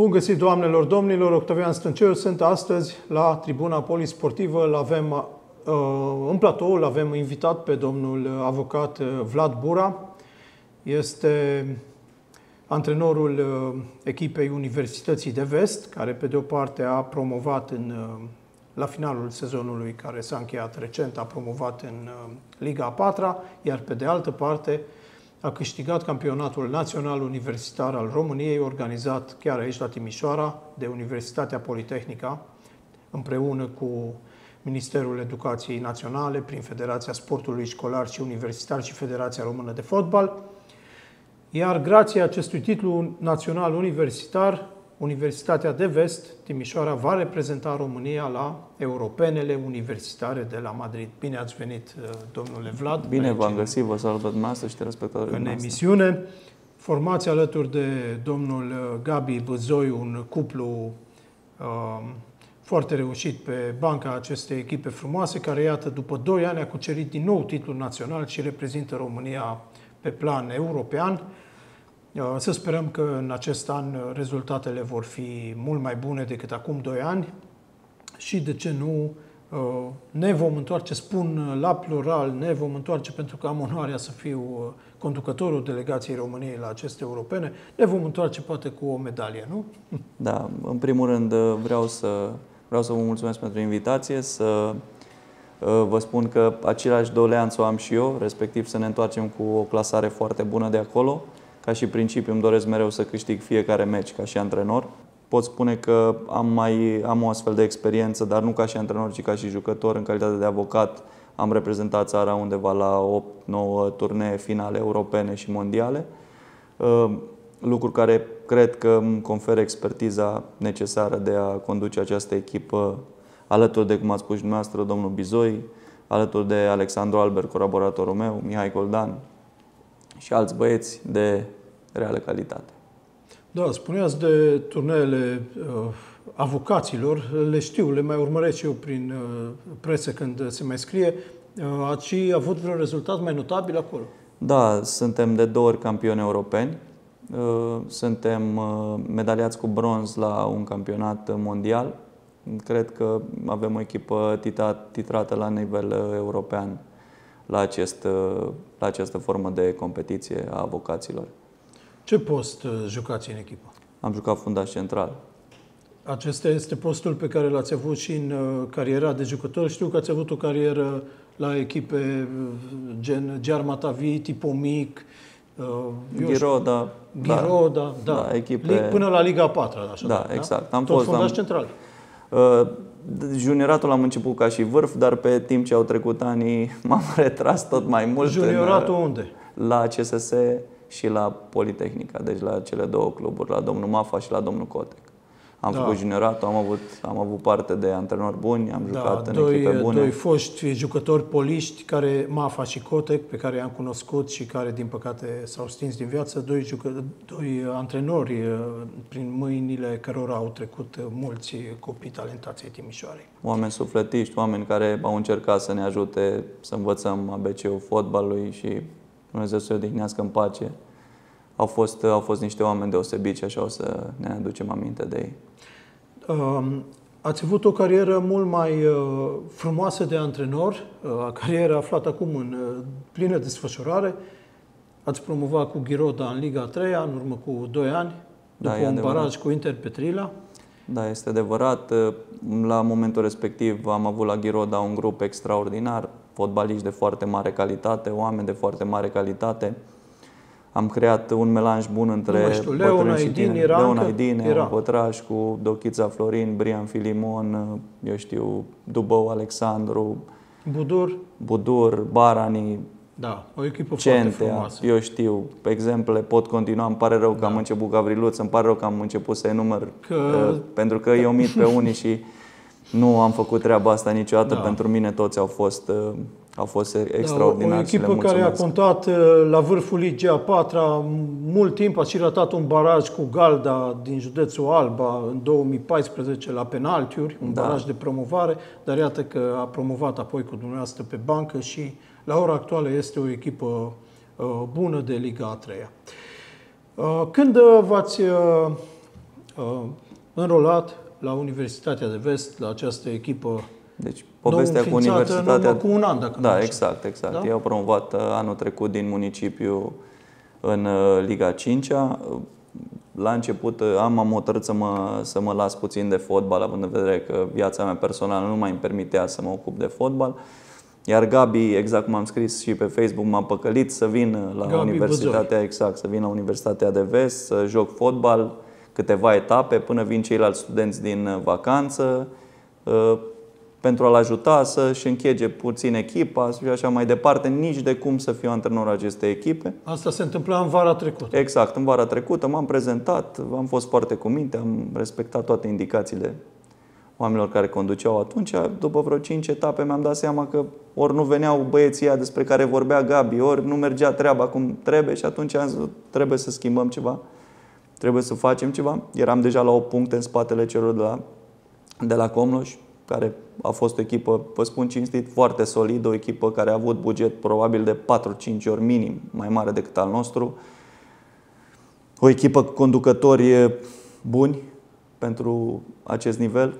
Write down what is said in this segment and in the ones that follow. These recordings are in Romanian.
Bun găsit, doamnelor, domnilor! Octavian Stânceu sunt astăzi la tribuna polisportivă. L-avem uh, în platou, l-avem invitat pe domnul avocat uh, Vlad Bura. Este antrenorul uh, echipei Universității de Vest, care pe de o parte a promovat în, la finalul sezonului care s-a încheiat recent, a promovat în Liga a 4 iar pe de altă parte a câștigat campionatul național universitar al României, organizat chiar aici la Timișoara, de Universitatea Politehnica, împreună cu Ministerul Educației Naționale, prin Federația Sportului Școlar și Universitar și Federația Română de Fotbal. Iar grație acestui titlu național universitar, Universitatea de Vest, Timișoara, va reprezenta România la Europenele Universitare de la Madrid. Bine ați venit, uh, domnule Vlad. Bine v-am găsit, vă salută dumneavoastră și respectă. În emisiune, formați alături de domnul uh, Gabi Băzoi, un cuplu uh, foarte reușit pe banca acestei echipe frumoase, care, iată, după 2 ani a cucerit din nou titlul național și reprezintă România pe plan european. Uh, să sperăm că în acest an uh, rezultatele vor fi mult mai bune decât acum 2 ani și, de ce nu, uh, ne vom întoarce, spun la plural, ne vom întoarce pentru că am onoarea să fiu conducătorul delegației României la aceste europene, ne vom întoarce poate cu o medalie, nu? Da, în primul rând vreau să, vreau să vă mulțumesc pentru invitație, să vă spun că același doleanță o am și eu, respectiv să ne întoarcem cu o clasare foarte bună de acolo ca și principiu îmi doresc mereu să câștig fiecare meci ca și antrenor. Pot spune că am, mai, am o astfel de experiență, dar nu ca și antrenor, ci ca și jucător. În calitate de avocat am reprezentat țara undeva la 8-9 turnee finale europene și mondiale. Uh, lucruri care cred că îmi conferă expertiza necesară de a conduce această echipă alături de, cum ați spus dumneavoastră, domnul Bizoi, alături de Alexandru Albert, colaboratorul meu, Mihai Goldan, și alți băieți de reală calitate. Da, spuneați de turneele uh, avocaților, le știu, le mai urmăresc eu prin uh, presă când se mai scrie. Uh, ați avut vreun rezultat mai notabil acolo? Da, suntem de două ori campioni europeni. Uh, suntem uh, medaliați cu bronz la un campionat mondial. Cred că avem o echipă titrată la nivel uh, european la, acest, la această formă de competiție a avocaților. Ce post uh, jucați în echipă? Am jucat fundaș central. Acesta este postul pe care l-ați avut și în uh, cariera de jucător. Știu că ați avut o carieră la echipe uh, gen Tavi, Tipomic, Ghiroda. Da. Ghiroda, da. da. da echipe... Până la Liga 4, așa. Da, da exact. Am Tot fost, fundaș am... central. Uh, Junioratul am început ca și vârf, dar pe timp ce au trecut ani m-am retras tot mai mult. Junioratul în, uh, unde? La CSS și la Politehnica, deci la cele două cluburi, la domnul Mafa și la domnul Cotec am da. făcut junioratul, am avut, am avut parte de antrenori buni, am da, jucat da, în doi, echipe bune. Doi foști jucători poliști, care Mafa și Cotec, pe care i-am cunoscut și care, din păcate, s-au stins din viață, doi, jucători, doi antrenori uh, prin mâinile cărora au trecut uh, mulți copii talentați ai Timișoarei. Oameni sufletiști, oameni care au încercat să ne ajute să învățăm ABC-ul fotbalului și Dumnezeu să-i odihnească în pace au fost, uh, au fost niște oameni deosebiți și așa o să ne aducem aminte de ei. Um... Ați avut o carieră mult mai uh, frumoasă de antrenor, uh, carieră aflată acum în plină desfășurare. Ați promovat cu Ghiroda în Liga 3 în urmă cu 2 ani, da, după da, un adevărat. baraj cu Inter Petrila. Da, este adevărat. La momentul respectiv am avut la Ghiroda un grup extraordinar, fotbaliști de foarte mare calitate, oameni de foarte mare calitate am creat un melanj bun între Leona și Idin, Iranca, Leona Idin, Pătraș, cu Dochița Florin, Brian Filimon, eu știu, Dubău Alexandru, Budur, Budur Barani, da, o echipă Centea, foarte frumoasă. Eu știu, pe exemple pot continua, îmi pare rău că da. am început Gavriluț, îmi pare rău că am început să enumăr, că... Uh, pentru că eu mit pe unii și nu am făcut treaba asta niciodată. Da. Pentru mine toți au fost uh, au fost extraordinari. Da, o echipă care a contat uh, la vârful Ligii a patra mult timp, a și ratat un baraj cu Galda din județul Alba în 2014 la penaltiuri, un da. baraj de promovare, dar iată că a promovat apoi cu dumneavoastră pe bancă și la ora actuală este o echipă uh, bună de Liga a treia. Uh, când v-ați înrolat la Universitatea de Vest, la această echipă deci povestea cu universitatea... cu un an, dacă Da, nu exact, exact. Da? I-au promovat uh, anul trecut din municipiu în uh, Liga 5 -a. Uh, la început am, am hotărât să mă, să mă las puțin de fotbal, având în vedere că viața mea personală nu mai îmi permitea să mă ocup de fotbal. Iar Gabi, exact cum am scris și pe Facebook, m-a păcălit să vin la Gabi Universitatea, Buzor. exact, să vin la Universitatea de Vest, să joc fotbal câteva etape până vin ceilalți studenți din vacanță pentru a-l ajuta să-și închege puțin echipa și așa mai departe, nici de cum să fiu antrenor acestei echipe. Asta se întâmpla în vara trecută. Exact, în vara trecută m-am prezentat, am fost foarte cu minte, am respectat toate indicațiile oamenilor care conduceau atunci. După vreo cinci etape mi-am dat seama că ori nu veneau băieții despre care vorbea Gabi, ori nu mergea treaba cum trebuie și atunci am zis, trebuie să schimbăm ceva, trebuie să facem ceva. Eram deja la o puncte în spatele celor de la, de la Comloș care a fost o echipă, vă spun cinstit, foarte solidă, o echipă care a avut buget probabil de 4-5 ori minim mai mare decât al nostru. O echipă cu conducători buni pentru acest nivel.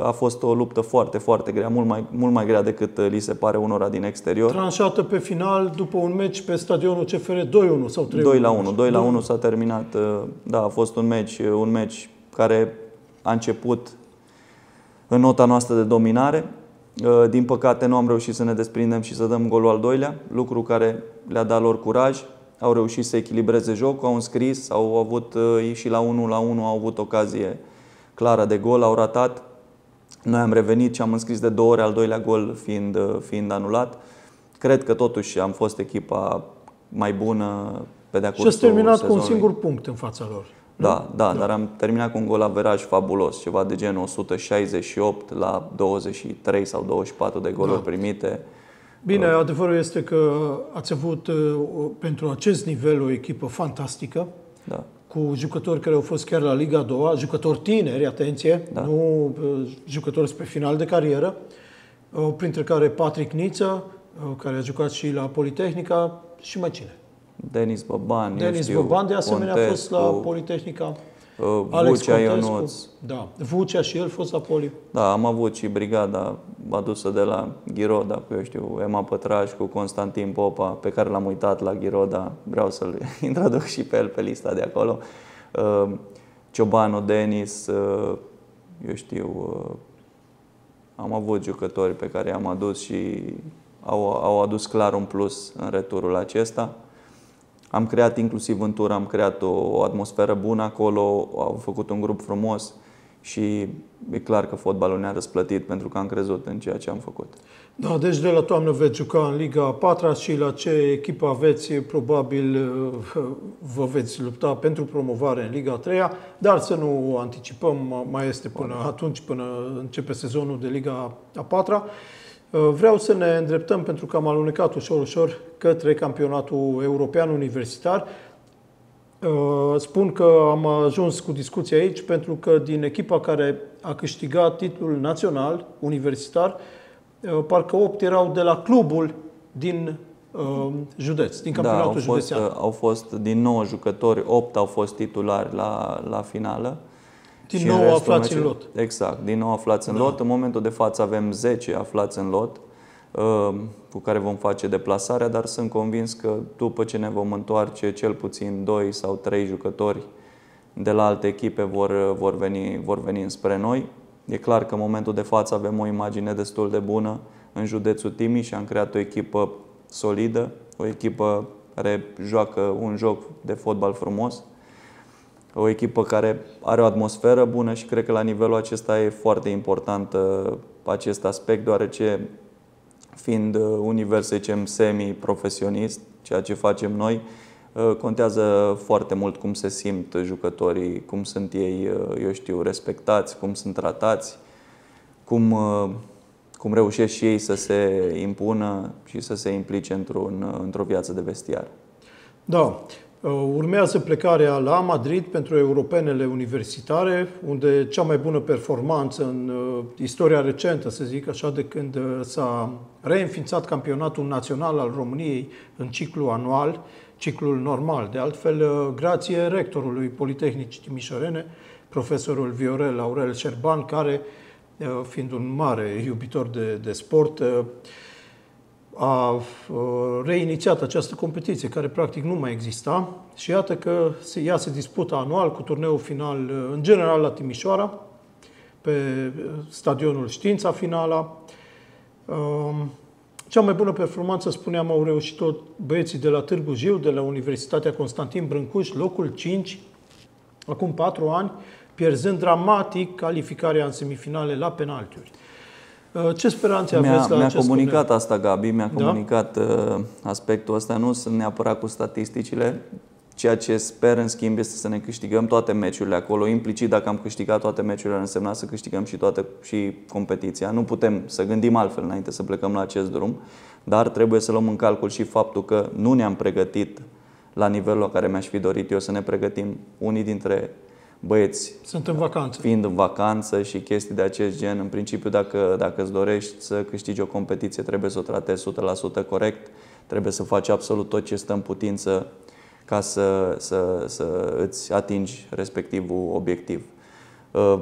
A fost o luptă foarte, foarte grea, mult mai, mult mai grea decât li se pare unora din exterior. Tranșată pe final, după un meci pe stadionul CFR 2-1 sau 3-1? 2 la 1, 2 la 1 s-a terminat. Da, a fost un meci, un meci care a început în nota noastră de dominare. Uh, din păcate nu am reușit să ne desprindem și să dăm golul al doilea, lucru care le-a dat lor curaj. Au reușit să echilibreze jocul, au înscris, au avut uh, și la 1 la 1 au avut ocazie clară de gol, au ratat. Noi am revenit și am înscris de două ori al doilea gol fiind, uh, fiind anulat. Cred că totuși am fost echipa mai bună pe de-a Și ați terminat sezonului. cu un singur punct în fața lor. Da, da, da, dar am terminat cu un gol averaj fabulos, ceva de genul 168 la 23 sau 24 de goluri da. primite. Bine, uh. adevărul este că ați avut uh, pentru acest nivel o echipă fantastică, da. cu jucători care au fost chiar la Liga 2, jucători tineri, atenție, da. nu uh, jucători spre final de carieră, printre care Patrick Niță, care a jucat și la Politehnica și mai cine. Denis Boban, Denis știu, Boban de asemenea, Contescu, a fost la Politehnica. Uh, Alex Vucea Contescu, Ionuț. Da, Vucea și el fost la Poli. Da, am avut și brigada adusă de la Ghiroda, cu, eu știu, Ema Pătraș, cu Constantin Popa, pe care l-am uitat la Ghiroda. Vreau să-l introduc și pe el pe lista de acolo. Uh, Ciobanu, Denis, uh, eu știu, uh, am avut jucători pe care i-am adus și au, au adus clar un plus în returul acesta. Am creat inclusiv în tur, am creat o, o atmosferă bună acolo, au făcut un grup frumos și e clar că fotbalul ne-a răsplătit pentru că am crezut în ceea ce am făcut. Da, deci de la toamnă veți juca în Liga a patra și la ce echipă aveți, probabil uh, vă veți lupta pentru promovare în Liga a treia, dar să nu anticipăm, mai este până atunci, până începe sezonul de Liga a patra. Uh, vreau să ne îndreptăm, pentru că am alunecat ușor, ușor, către campionatul european universitar. Uh, spun că am ajuns cu discuția aici pentru că din echipa care a câștigat titlul național universitar, uh, parcă opt erau de la clubul din județ, din campionatul da, au fost, județean. Au fost din 9 jucători, 8 au fost titulari la, la finală. Din și nou aflați meci... în lot. Exact, din nou aflați în da. lot. În momentul de față avem 10 aflați în lot uh, cu care vom face deplasarea, dar sunt convins că după ce ne vom întoarce, cel puțin 2 sau 3 jucători de la alte echipe vor, uh, vor, veni, vor veni spre noi. E clar că în momentul de față avem o imagine destul de bună în județul Timiș și am creat o echipă solidă, o echipă care joacă un joc de fotbal frumos o echipă care are o atmosferă bună și cred că la nivelul acesta e foarte important uh, acest aspect, deoarece fiind uh, univers, să zicem, semi-profesionist, ceea ce facem noi, uh, contează foarte mult cum se simt jucătorii, cum sunt ei, eu știu, respectați, cum sunt tratați, cum, cum reușesc și ei să se impună și să se implice într-un, într-o viață de vestiar. Da. Uh, urmează plecarea la Madrid pentru europenele universitare, unde cea mai bună performanță în uh, istoria recentă, să zic așa, de când uh, s-a reînființat campionatul național al României în ciclu anual, ciclul normal. De altfel, grație rectorului Politehnici Timișorene, profesorul Viorel Aurel Șerban, care, fiind un mare iubitor de, de sport, a reinițiat această competiție care practic nu mai exista și iată că ea se dispută anual cu turneul final, în general la Timișoara, pe stadionul Știința Finala. Cea mai bună performanță, spuneam, au reușit tot băieții de la Târgu Jiu, de la Universitatea Constantin Brâncuș, locul 5, acum 4 ani, pierzând dramatic calificarea în semifinale la penaltiuri. Uh, ce speranțe mi-a, aveți la Mi-a comunicat subiect? asta Gabi, mi-a da? comunicat da? aspectul ăsta, nu sunt neapărat cu statisticile. Ceea ce sper, în schimb, este să ne câștigăm toate meciurile acolo. Implicit, dacă am câștigat toate meciurile, însemna să câștigăm și, toate, și competiția. Nu putem să gândim altfel înainte să plecăm la acest drum, dar trebuie să luăm în calcul și faptul că nu ne-am pregătit la nivelul la care mi-aș fi dorit eu să ne pregătim. Unii dintre uh, băieți sunt în vacanță. fiind în vacanță și chestii de acest gen. În principiu, dacă, dacă îți dorești să câștigi o competiție, trebuie să o tratezi 100% corect, trebuie să faci absolut tot ce stă în putință ca să, să, să îți atingi respectivul obiectiv. Uh,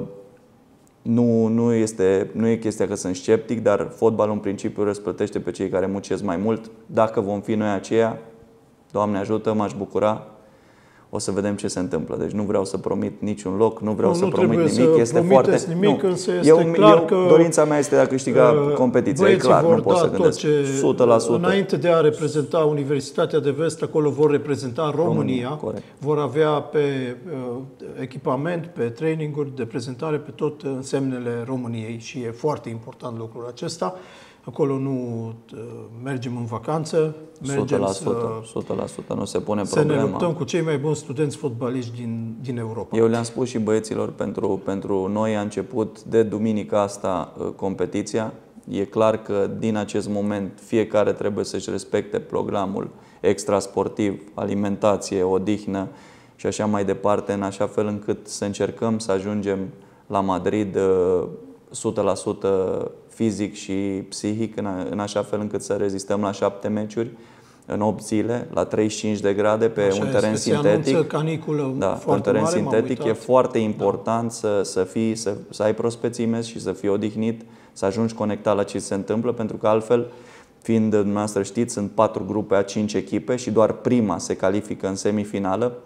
nu, nu, este, nu e chestia că sunt sceptic, dar fotbalul în principiu răsplătește pe cei care muncesc mai mult. Dacă vom fi noi aceia, Doamne ajută, m-aș bucura o să vedem ce se întâmplă. Deci nu vreau să promit niciun loc, nu vreau nu, să nu promit nimic. Să este foarte. Nimic, nu. este eu, clar eu, că dorința mea este de a câștiga uh, competiția. E clar, nu pot da să gândesc. Ce, 100%. Înainte de a reprezenta Universitatea de Vest, acolo vor reprezenta România. România vor avea pe uh, echipament, pe traininguri de prezentare, pe tot uh, însemnele României și e foarte important lucrul acesta. Uh, acolo nu uh, mergem în vacanță, mergem 100%, să, 100%, nu se pune problema. Să ne luptăm cu cei mai buni studenți fotbaliști din, din Europa. Eu le-am spus și băieților, pentru, pentru noi a început de duminica asta uh, competiția. E clar că din acest moment fiecare trebuie să-și respecte programul extrasportiv, alimentație, odihnă și așa mai departe, în așa fel încât să încercăm să ajungem la Madrid 100% uh, fizic și psihic în, a, în așa fel încât să rezistăm la șapte meciuri în 8 zile, la 35 de grade, pe Așa un teren este, sintetic. Se caniculă da, foarte un teren mare, sintetic. E foarte important da. să, să, fii, să, să ai prospețime și să fii odihnit, să ajungi conectat la ce se întâmplă, pentru că altfel, fiind dumneavoastră știți, sunt patru grupe a cinci echipe și doar prima se califică în semifinală.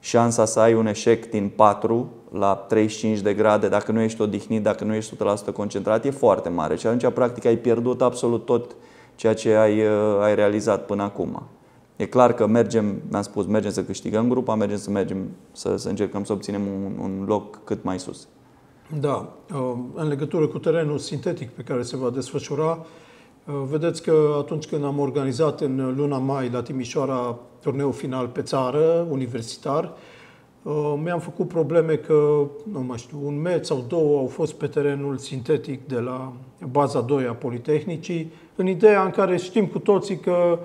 Șansa să ai un eșec din patru la 35 de grade, dacă nu ești odihnit, dacă nu ești 100% concentrat, e foarte mare. Și atunci, practic, ai pierdut absolut tot ceea ce ai, uh, ai realizat până acum. E clar că mergem, mi-am spus, mergem să câștigăm grupa, mergem să mergem să, să încercăm să obținem un, un loc cât mai sus. Da, uh, în legătură cu terenul sintetic pe care se va desfășura, uh, vedeți că atunci când am organizat în luna mai la Timișoara turneul final pe țară, universitar, Uh, mi-am făcut probleme că, nu mai știu, un met sau două au fost pe terenul sintetic de la baza 2 a Politehnicii, în ideea în care știm cu toții că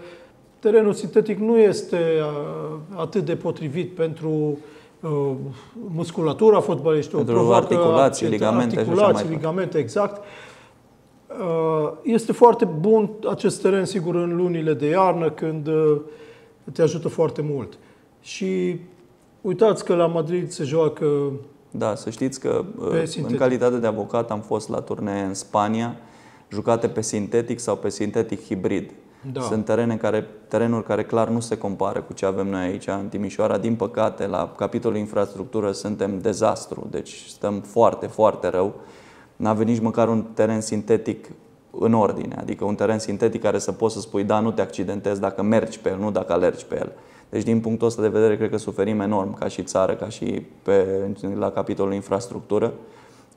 terenul sintetic nu este uh, atât de potrivit pentru uh, musculatura fotbalistului pentru articulații, ligamente, articulații, așa mai ligamente, exact. este foarte bun acest teren, sigur, în lunile de iarnă, când te ajută foarte mult. Și Uitați că la Madrid se joacă da, să știți că uh, în calitate de avocat am fost la turnee în Spania, jucate pe sintetic sau pe sintetic hibrid. Da. Sunt terene care, terenuri care clar nu se compară cu ce avem noi aici în Timișoara. Din păcate, la capitolul infrastructură suntem dezastru, deci stăm foarte, foarte rău. N-a venit nici măcar un teren sintetic în ordine, adică un teren sintetic care să poți să spui, da, nu te accidentezi dacă mergi pe el, nu dacă alergi pe el. Deci, din punctul ăsta de vedere, cred că suferim enorm ca și țară, ca și pe, la capitolul infrastructură.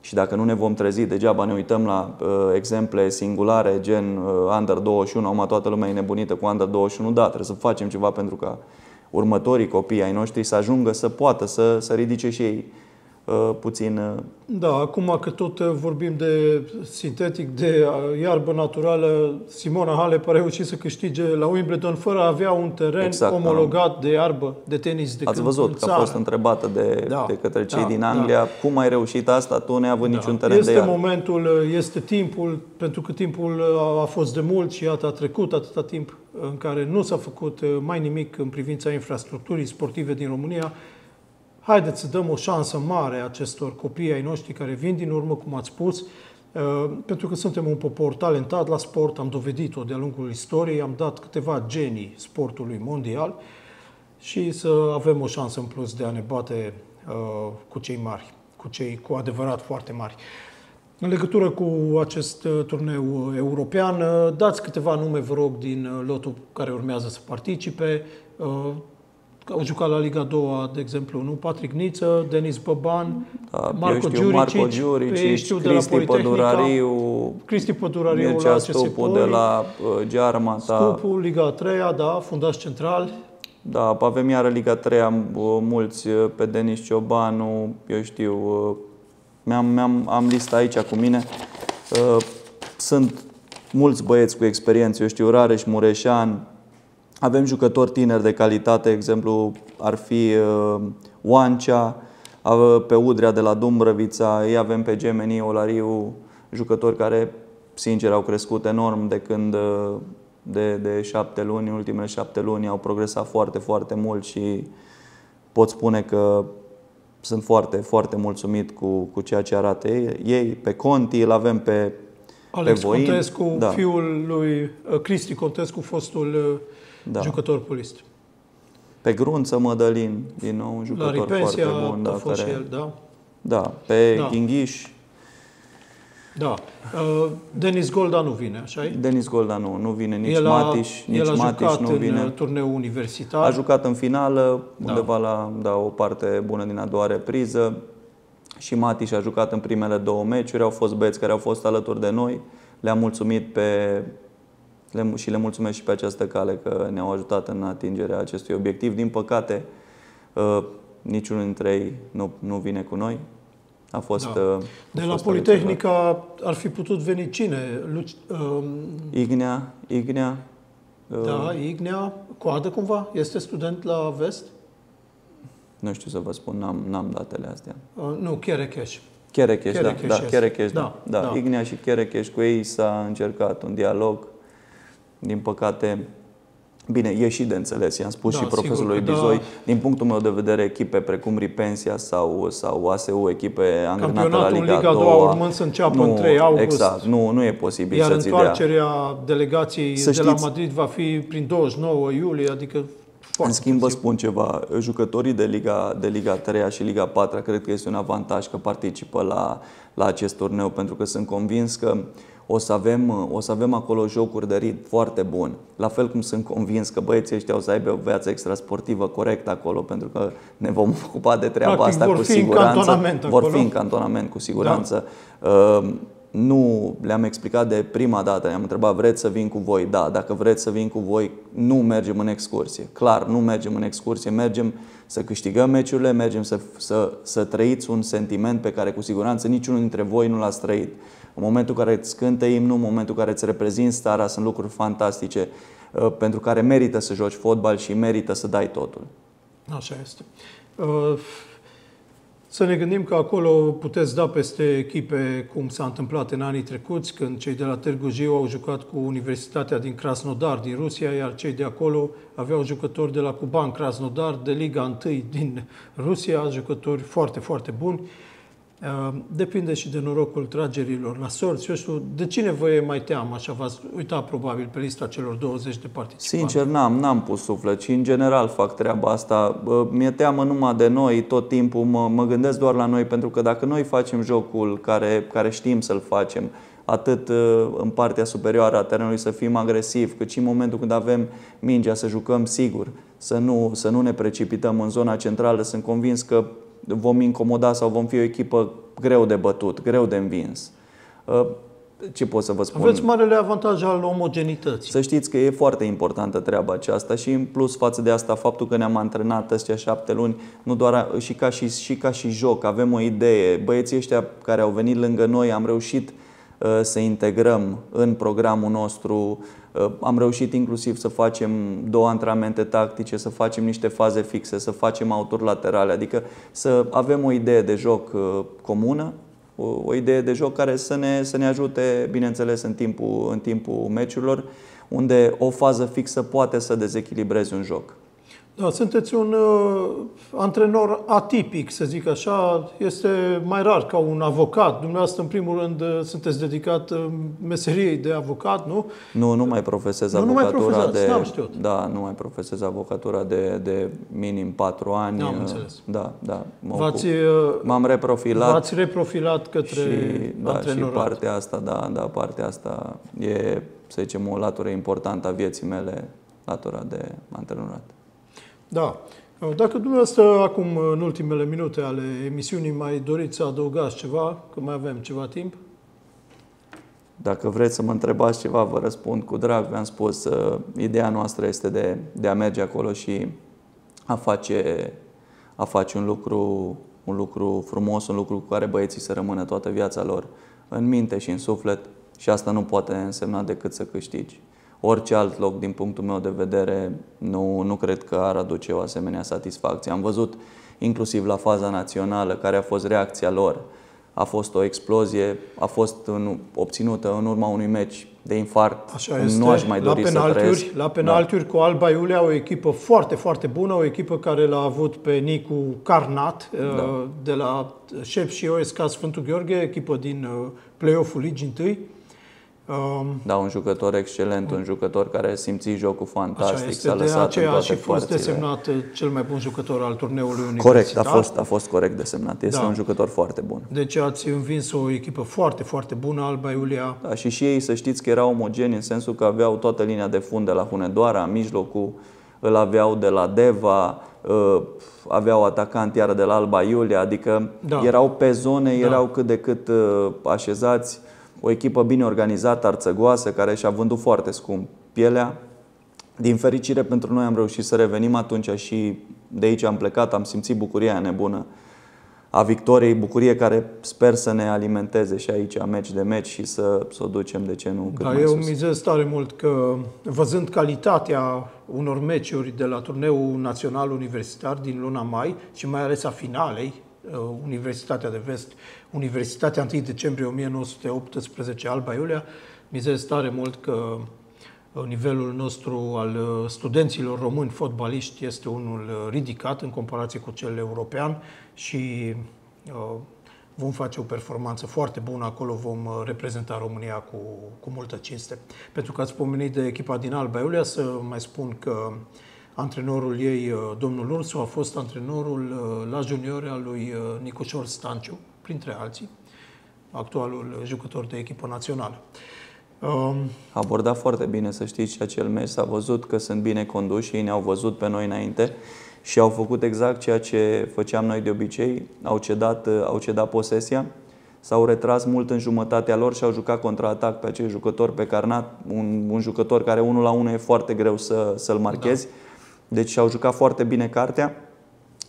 Și dacă nu ne vom trezi, degeaba ne uităm la uh, exemple singulare, gen uh, Under 21, acum toată lumea e nebunită cu Under 21, da, trebuie să facem ceva pentru ca următorii copii ai noștri să ajungă să poată să, să ridice și ei Uh, puțin... Uh, da, acum că tot uh, vorbim de sintetic, de iarbă naturală, Simona Halep a reușit să câștige la Wimbledon fără a avea un teren exact, omologat da. de iarbă, de tenis, de Ați văzut că a fost întrebată de, da, de către da, cei da, din Anglia, da. cum ai reușit asta, tu avut da. niciun teren este de Este momentul, este timpul, pentru că timpul a fost de mult și iată a trecut atâta timp în care nu s-a făcut mai nimic în privința infrastructurii sportive din România, haideți să dăm o șansă mare acestor copii ai noștri care vin din urmă, cum ați spus, uh, pentru că suntem un popor talentat la sport, am dovedit-o de-a lungul istoriei, am dat câteva genii sportului mondial și să avem o șansă în plus de a ne bate uh, cu cei mari, cu cei cu adevărat foarte mari. În legătură cu acest uh, turneu european, dați câteva nume, vă rog, din lotul care urmează să participe au jucat la Liga 2, de exemplu, nu? Patrick Niță, Denis Băban, da, Marco Giuricic, Marco păi, de Cristi la Pădurariu, Cristi Pădurariu Mircea la Stupu de la uh, da. Stupu, Liga 3, da, fundaș central. Da, avem iară Liga 3, am uh, mulți, uh, pe Denis Ciobanu, eu știu, uh, mi-am, mi-am, am lista aici cu mine. sunt mulți băieți cu experiență, eu știu, Rareș Mureșan, avem jucători tineri de calitate, exemplu ar fi uh, Oancea, uh, pe Udrea de la Dumbrăvița, ei avem pe Gemeni, Olariu, jucători care, sincer, au crescut enorm de când uh, de, de șapte luni, ultimele șapte luni au progresat foarte, foarte mult și pot spune că sunt foarte, foarte mulțumit cu, cu ceea ce arată ei. ei pe Conti îl avem pe Alex pe Contescu, da. fiul lui Cristi Contescu, fostul da. jucător pulist. Pe grunță Mădălin, din nou un jucător La Ripensia, foarte bun. Da, fost care... și el, da. Da, pe da. Ghinghiș. Da. Uh, Denis Golda nu vine, așa e? Denis Golda nu, nu vine nici el a, Matiș, nici el a Matiș jucat nu vine. în uh, turneu universitar. A jucat în finală, da. undeva la da, o parte bună din a doua repriză. Și Matiș a jucat în primele două meciuri, au fost băieți care au fost alături de noi. Le-am mulțumit pe le, și le mulțumesc și pe această cale că ne-au ajutat în atingerea acestui obiectiv. Din păcate, uh, niciunul dintre ei nu, nu vine cu noi. A fost. Da. Uh, de fost la Politehnica ar fi putut veni cine? Lu- uh, um, Ignea. Ignea. Uh, da, Ignea. Coadă cumva? Este student la vest? Nu știu să vă spun, n-am, n-am datele astea. Uh, nu, Cherecheș. Cherecheș, da, da, da. da, da. da. Ignea și Cherecheș, cu ei s-a încercat un dialog din păcate, Bine, e și de înțeles, i-am spus da, și profesorului Bizoi, da. din punctul meu de vedere, echipe precum Ripensia sau, sau ASU, echipe angrenate la Liga, Liga 2, urmând să înceapă nu, în 3 august. Exact, nu, nu e posibil Iar să-ți întoarcerea dea. delegației să de știți, la Madrid va fi prin 29 iulie, adică foarte în schimb, vă spun ceva. Jucătorii de Liga, de Liga 3 și Liga 4 cred că este un avantaj că participă la, la acest turneu, pentru că sunt convins că uh, o să, avem, uh, o să avem acolo jocuri de rit foarte bun. La fel cum sunt convins că băieții ăștia o să aibă o viață extrasportivă corectă acolo, pentru că ne vom ocupa de treaba Practic, asta cu siguranță. În vor fi în cantonament cu siguranță. Da. Ehm, nu le-am explicat de prima dată, i-am întrebat vreți să vin cu voi? Da, dacă vreți să vin cu voi, nu mergem în excursie. Clar, nu mergem în excursie, mergem să câștigăm meciurile, mergem să, să, să trăiți un sentiment pe care cu siguranță niciunul dintre voi nu l-ați trăit. În momentul în care îți cântă imnul, în momentul în care îți reprezinți starea, sunt lucruri fantastice uh, pentru care merită să joci fotbal și merită să dai totul. Așa este. Uh, să ne gândim că acolo puteți da peste echipe cum s-a întâmplat în anii trecuți, când cei de la Târgu Jiu au jucat cu Universitatea din Krasnodar din Rusia, iar cei de acolo aveau jucători de la Cuban Krasnodar, de Liga 1 din Rusia, jucători foarte, foarte buni. Ehm, depinde și de norocul tragerilor la sorți. Eu știu, de cine vă e mai teamă? Așa v-ați uitat probabil pe lista celor 20 de participanți. Sincer, n-am, n-am pus suflet și în general fac treaba asta. Mi-e teamă numai de noi tot timpul, mă, mă gândesc doar la noi, pentru că dacă noi facem jocul care, care știm să-l facem, atât ă, în partea superioară a terenului să fim agresivi, cât și în momentul când avem mingea să jucăm sigur, să nu, să nu ne precipităm în zona centrală. Sunt convins că vom incomoda sau vom fi o echipă greu de bătut, greu de învins. Uh, ce pot să vă spun? Aveți marele avantaj al omogenității. Să știți că e foarte importantă treaba aceasta și în plus față de asta faptul că ne-am antrenat astea șapte luni, nu doar și ca și, și ca și joc, avem o idee. Băieții ăștia care au venit lângă noi, am reușit Uh, să integrăm în programul nostru. Uh, am reușit inclusiv să facem două antrenamente tactice, să facem niște faze fixe, să facem auturi laterale, adică să avem o idee de joc uh, comună, o idee de joc care să ne, să ne ajute, bineînțeles, în timpul, în timpul meciurilor, unde o fază fixă poate să dezechilibreze un joc. Da, sunteți un uh, antrenor atipic, să zic așa. Este mai rar ca un avocat. Dumneavoastră, în primul rând, uh, sunteți dedicat uh, meseriei de avocat, nu? Nu, nu mai profesez nu, avocatura nu mai profesați, de... Da, nu mai profesez avocatura de, de minim patru ani. Da, am înțeles. Da, da. V-ați, uh, M-am reprofilat. V-ați reprofilat către și, da, și partea asta, da, da, partea asta e, să zicem, o latură importantă a vieții mele, latura de antrenorat. Da. Dacă dumneavoastră acum, în ultimele minute ale emisiunii, mai doriți să adăugați ceva, că mai avem ceva timp? Dacă vreți să mă întrebați ceva, vă răspund cu drag. V-am spus, uh, ideea noastră este de, de a merge acolo și a face, a face un, lucru, un lucru frumos, un lucru cu care băieții să rămână toată viața lor în minte și în suflet și asta nu poate însemna decât să câștigi orice alt loc, din punctul meu de vedere, nu, nu cred că ar aduce o asemenea satisfacție. Am văzut inclusiv la faza națională care a fost reacția lor. A fost o explozie, a fost în, obținută în urma unui meci de infarct. Așa este. Nu aș mai dori la da. penaltiuri, să La penaltiuri da. cu Alba Iulia, o echipă foarte, foarte bună, o echipă care l-a avut pe Nicu Carnat uh, da. de la șef și OSK Sfântul Gheorghe, echipă din uh, play-off-ul Ligii 1. Um, da, un jucător excelent, un jucător care a simțit jocul fantastic, s-a lăsat aceea în toate a și fost părțile. desemnat eh, cel mai bun jucător al turneului universitar. Corect, a fost, a fost corect desemnat. Este da. un jucător foarte bun. Deci ați învins o echipă foarte, foarte bună, Alba Iulia. Da, și și ei să știți că erau omogeni în sensul că aveau toată linia de fund de la Hunedoara, mijlocul îl aveau de la Deva, eh, aveau atacant iar de la Alba Iulia, adică da. erau pe zone, da. erau da. cât de cât eh, așezați o echipă bine organizată, arțăgoasă, care și-a vândut foarte scump pielea. Din fericire pentru noi am reușit să revenim atunci și de aici am plecat, am simțit bucuria nebună a victoriei, bucurie care sper să ne alimenteze și aici, a meci de meci și să, să o ducem, de ce nu, cât da, mai eu sus. mizez tare mult că, văzând calitatea unor meciuri de la turneul național universitar din luna mai și mai ales a finalei, Uh, Universitatea de Vest, Universitatea 1 decembrie 1918, Alba Iulia, mizez tare mult că uh, nivelul nostru al uh, studenților români fotbaliști este unul ridicat în comparație cu cel european și vom face o performanță foarte bună acolo, vom reprezenta România cu, cu multă cinste. Pentru că ați pomenit de echipa din Alba Iulia, să mai spun că uh, Antrenorul ei, uh, domnul Ursu, a fost antrenorul uh, la juniore al lui uh, Nicușor Stanciu, printre alții, actualul jucător de echipă națională. Um, a abordat foarte bine, să știți, și acel meci. S-a văzut că sunt bine conduși, ei ne-au văzut pe noi înainte și au făcut exact ceea ce făceam noi de obicei. Au cedat, au cedat posesia, s-au retras mult în jumătatea lor și au jucat contraatac pe acei jucători pe Carnat, un, un jucător care unul la unul e foarte greu să, să-l marchezi. Da. Deci au jucat foarte bine cartea.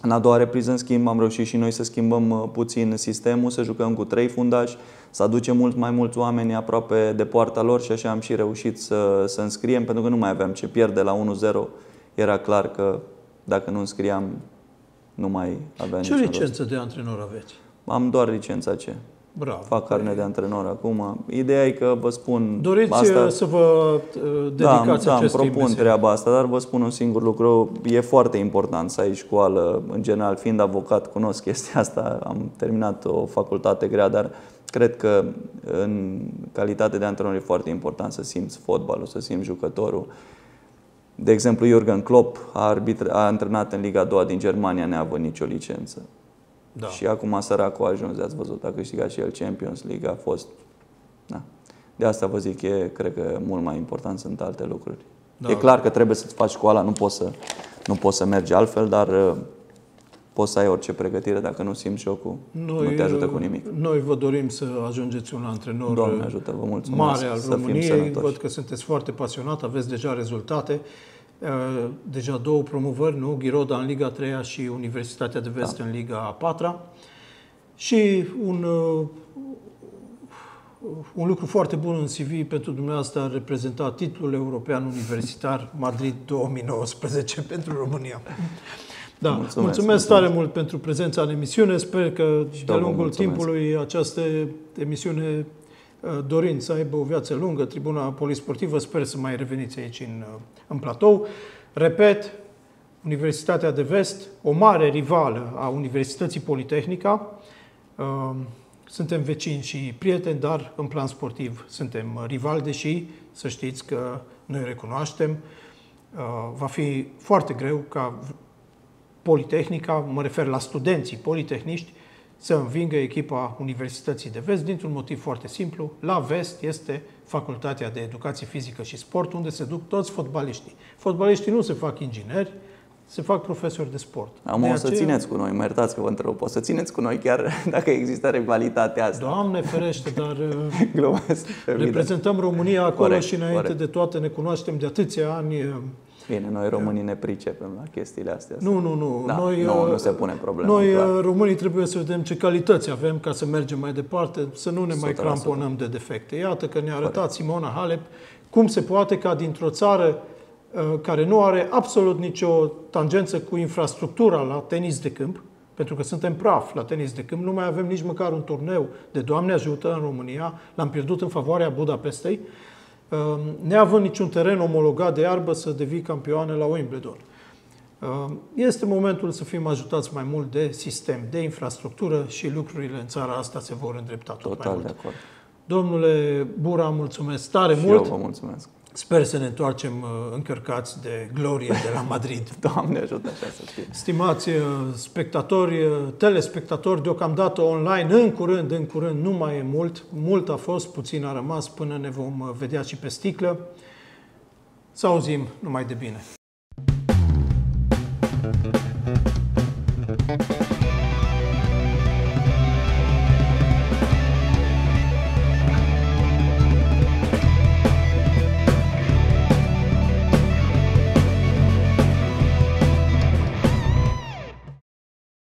În a doua repriză, în schimb, am reușit și noi să schimbăm uh, puțin sistemul, să jucăm cu trei fundași, să aducem mult mai mulți oameni aproape de poarta lor și așa am și reușit să, să înscriem, pentru că nu mai aveam ce pierde la 1-0. Era clar că dacă nu înscriam, nu mai aveam Ce licență rost. de antrenor aveți? Am doar licența ce? Bravo. Fac carne păi- de antrenor acum. Ideea e că vă spun... Doriți asta... Uh, să vă uh, da, dedicați da, da, îmi propun mesiu. treaba asta, dar vă spun un singur lucru. E foarte important să ai școală. În general, fiind avocat, cunosc chestia asta. Am terminat o facultate grea, dar cred că în calitate de antrenor e foarte important să simți fotbalul, să simți jucătorul. De exemplu, Jurgen Klopp a, arbitra, a antrenat în Liga 2 din Germania avut nicio licență. Da. Și acum săracul a ajuns, ați văzut, a câștigat și el Champions League, a fost... Da. De asta vă zic, e, cred că mult mai important sunt alte lucruri. Da. E clar că trebuie să-ți faci școala, nu poți să, nu poți să mergi altfel, dar uh, poți să ai orice pregătire dacă nu simți jocul. Noi, nu te ajută cu nimic. Noi vă dorim să ajungeți un antrenor Doamne ajută, vă mulțumesc, mare al României. Văd că sunteți foarte pasionat, aveți deja rezultate. Uh, deja două promovări, nu? Ghiroda în Liga 3 și Universitatea de Vest da. în Liga 4 și un, uh, un lucru foarte bun în CV pentru dumneavoastră a reprezentat titlul european universitar Madrid 2019 pentru România. Da, mulțumesc, mulțumesc, mulțumesc tare mult pentru prezența în emisiune. Sper că de-a lungul timpului această emisiune Uh, dorind să aibă o viață lungă, Tribuna Polisportivă, sper să mai reveniți aici în, uh, în platou. Repet, Universitatea de Vest, o mare rivală a Universității Politehnica. Uh, suntem vecini și prieteni, dar în plan sportiv suntem rivali, deși să știți că noi recunoaștem. Va fi foarte greu ca Politehnica, mă refer la studenții politehniști, să învingă echipa Universității de Vest dintr-un motiv foarte simplu. La Vest este Facultatea de Educație Fizică și Sport, unde se duc toți fotbaliștii. Fotbaliștii nu se fac ingineri, se fac profesori de sport. Am de o aceea... să țineți cu noi, mă iertați că vă întreb, o să țineți cu noi chiar dacă există rivalitatea asta. Doamne ferește, dar uh, Glumesc, reprezentăm România acolo corect, și înainte corect. de toate ne cunoaștem de atâția ani uh, Bine, noi da. românii ne pricepem la chestiile astea. Nu, nu, nu. Da, noi, nu, uh, nu se pune problema. Noi clar. Uh, românii trebuie să vedem ce calități avem ca să mergem mai departe, să nu ne mai cramponăm de defecte. Iată că ne-a arătat Corect. Simona Halep cum se poate ca dintr-o țară uh, care nu are absolut nicio tangență cu infrastructura la tenis de câmp, pentru că suntem praf la tenis de câmp, nu mai avem nici măcar un turneu de Doamne ajută în România, l-am pierdut în favoarea Budapestei, Ehm, neavând niciun teren omologat de iarbă, să devii campioane la Wimbledon. Ehm, este momentul să fim ajutați mai mult de sistem, de infrastructură și lucrurile în țara asta se vor îndrepta tot Total mai mult. de acord. Domnule Bura, mulțumesc tare și mult. Eu vă mulțumesc. Sper să ne întoarcem uh, încărcați de glorie de la Madrid. Doamne ajută așa să fie. Stimați uh, spectatori, uh, telespectatori, deocamdată online, în curând, în curând, nu mai e mult. Mult a fost, puțin a rămas până ne vom vedea și pe sticlă. Să auzim numai de bine.